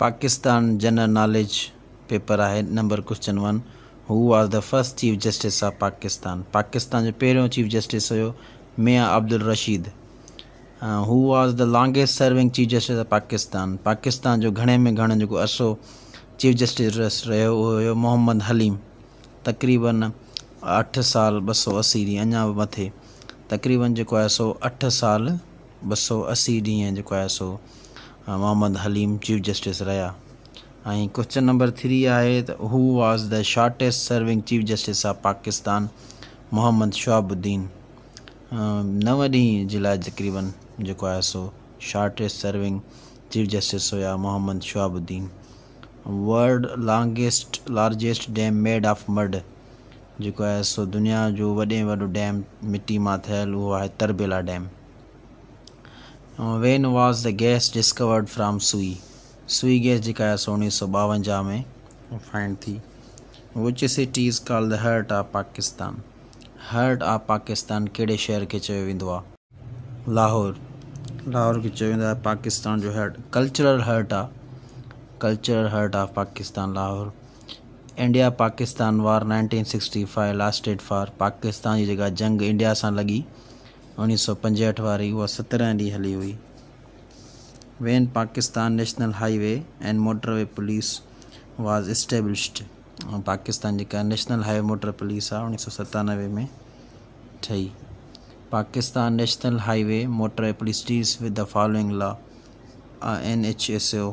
Pakistan general knowledge paper आहे number question one who are the first chief justice of Pakistan Pakistan जो पहिरियों chief justice हुयो Mian Abdul Rashid who is the longest serving chief justice of Pakistan Pakistan जो घणे में घणो जेको अरसो चीफ जस्टिस रहियो हुयो मोहम्मद हलीम तक़रीबन अठ साल ॿ सौ असी ॾींहं अञा मथे तक़रीबन जेको आहे सो अठ साल ॿ सौ असी ॾींहं जेको आहे सो मोहम्मद हलीम चीफ जस्टिस रहा आई क्वेश्चन नंबर थ्री आए तो who was the shortest serving chief justice of Pakistan Mohammad Shahabuddin नव ॾींहं जे तक़रीबन जो है सो शॉर्टेस्ट सर्विंग चीफ जस्टिस हुआ Mohammad Shahabuddin world longest largest dam made of mud जो है सो दुनिया जो वे वो डैम मिट्टी में थल वो है Tarbela dam when was the gas discovered from Sui Sui gas जी आहे सौ बावंजा में फाइंड थी which city is called the heart of Pakistan heart of Pakistan कड़े शहर के लाहौर लाहौर के पाकिस्तान जो हर्ट कल्चरल हर्ट आ cultural heart of Pakistan Lahore India Pakistan war five lasted for Pakistan की जगह जंग इंडिया से लगी उणिवीह सौ पंजहठि वारी उहा सत्रहं ॾींहं हली हुई when Pakistan National Highway and Motorway Police was established Pakistan जेका नेशनल हाईवे मोटर पुलिस आ उणिवीह सौ सतानवे में ठही Pakistan national highway motorway police deals with the following law N H S O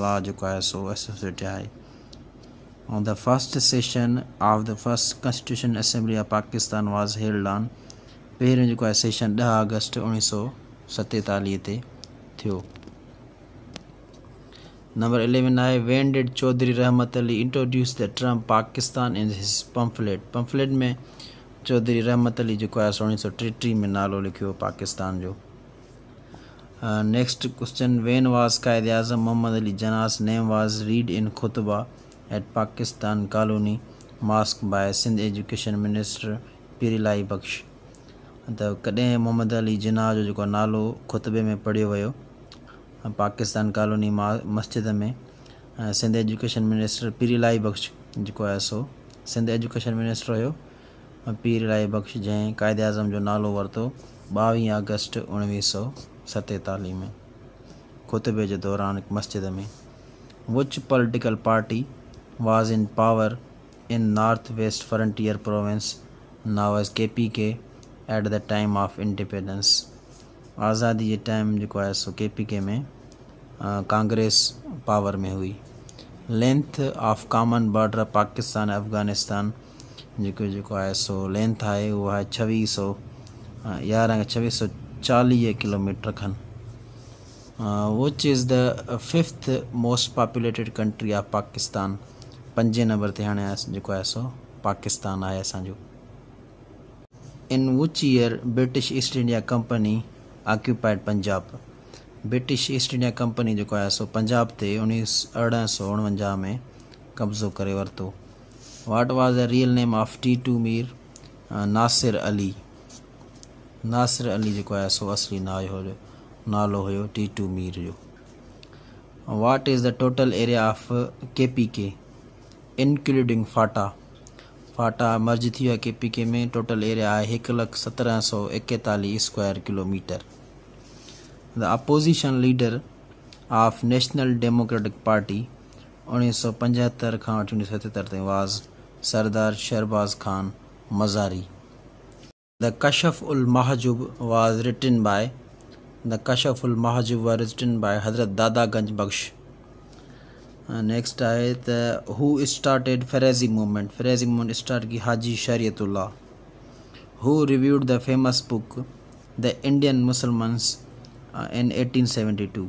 law जो आहे सो एसोसिएट आहे हाँ, ऐं the first session of the first constitution assembly of Pakistan was held on पेरों जो आहे सेशन अगस्त उणिवीह सौ सतेतालीह ते थियो नंबर इलेवन आए when Chaudhry Rahmat Ali introduced the term Pakistan in his pamphlet pamphlet में चौधरी रहमत अली जो आहे सौ टेटीह में नालो लिखियो पाकिस्तान जो next question when was Quaid Azam Mohammad Ali Jinnah's name was read in khutba at Pakistan colony mosque by Sindh education minister Pir Ilahi Bakhsh त कॾहिं मोहम्मद अली जिन्ना जो जेको नालो ख़ुतबे में पढ़ो वियो पाकिस्तान कॉलोनी मा मस्जिद में सिंध एजुकेशन मिनिस्टर पीरीलाई बख़्श जो है सो सिंध एजुकेशन मिनिस्टर हुयो पीरीलाई बख़्श जै कायदे अज़म जो नालो वरितो ॿावीह अगस्त उणिवीह सौ सतेतालीह में ख़ुतबे जे दौरान मस्जिद में which political party was in power in North West Frontier Province now as K P K at the time of independence आज़ादी ये टाइम जो आहे सो के पी के में कांग्रेस पावर में हुई length of common border Pakistan Afghanistan जो जो है सो लेंथ आहे उहो आहे छवीह सौ यारहं छवी सौ चालीह किलोमीटर खन which is the fifth most populated country of Pakistan पंजे नंबर से हाँ जेको आहे सो पाकिस्तान है असो in which year British East India Company occupied Punjab British East India Company जो है सो पंजाब से उन्नीस अरिड़हं सौ उवंजा में कब्ज़ो कर वरतो what was the real name of Titu Mir Nasir Ali Nasir Ali जो है सो असली ना हो नालो हो टी टू मीर जो what is the total area of K P K including FATA 파타 머জি থিয়া কে পি কে মে total area 11741 square kilometre the opposition leader of National Democratic Party 1975 কা 1977 তে was Sardar Sherbaz Khan Mazari the Kashful Mahjoob was written by the Kashful Mahjoob was written by Hazrat Data Ganjbakhsh next आए तो who started Faraizi movement Faraizi movement start की हाजी शरीतुल्ला who reviewed the famous book the Indian Musalmans in 1872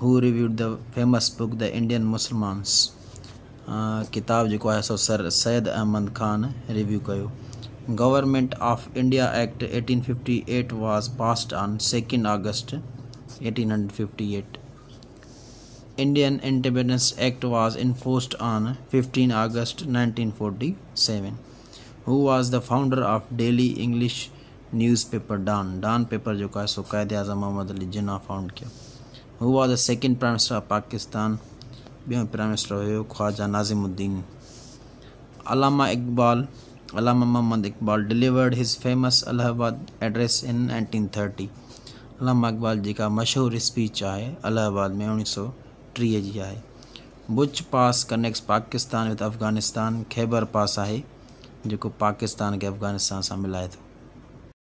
who reviewed the famous book the Indian Musalmans किताब जेको आहे सो sir Syed Ahmad Khan review कयो government of India act 1858 was passed on second August 1858 Indian Independence Act was enforced on 15 August 1947. Who was the founder of Daily English newspaper Don? Don paper जो का है so Quaid Azam Mohammad Ali Jinnah found किया Who was the second prime minister of Pakistan? बेहद prime minister हुए Khwaja Nazimuddin Allama Iqbal Allama Mohammad Iqbal delivered his famous Allahabad address in 1930 Allama Iqbal ji का मशहूर speech है अलाहाबाद में उन्नीस ट्री जी है बुच pass connects Pakistan with Afghanistan Khyber pass है जो पाकिस्तान के अफ़गानिस्तान से मिलाए तो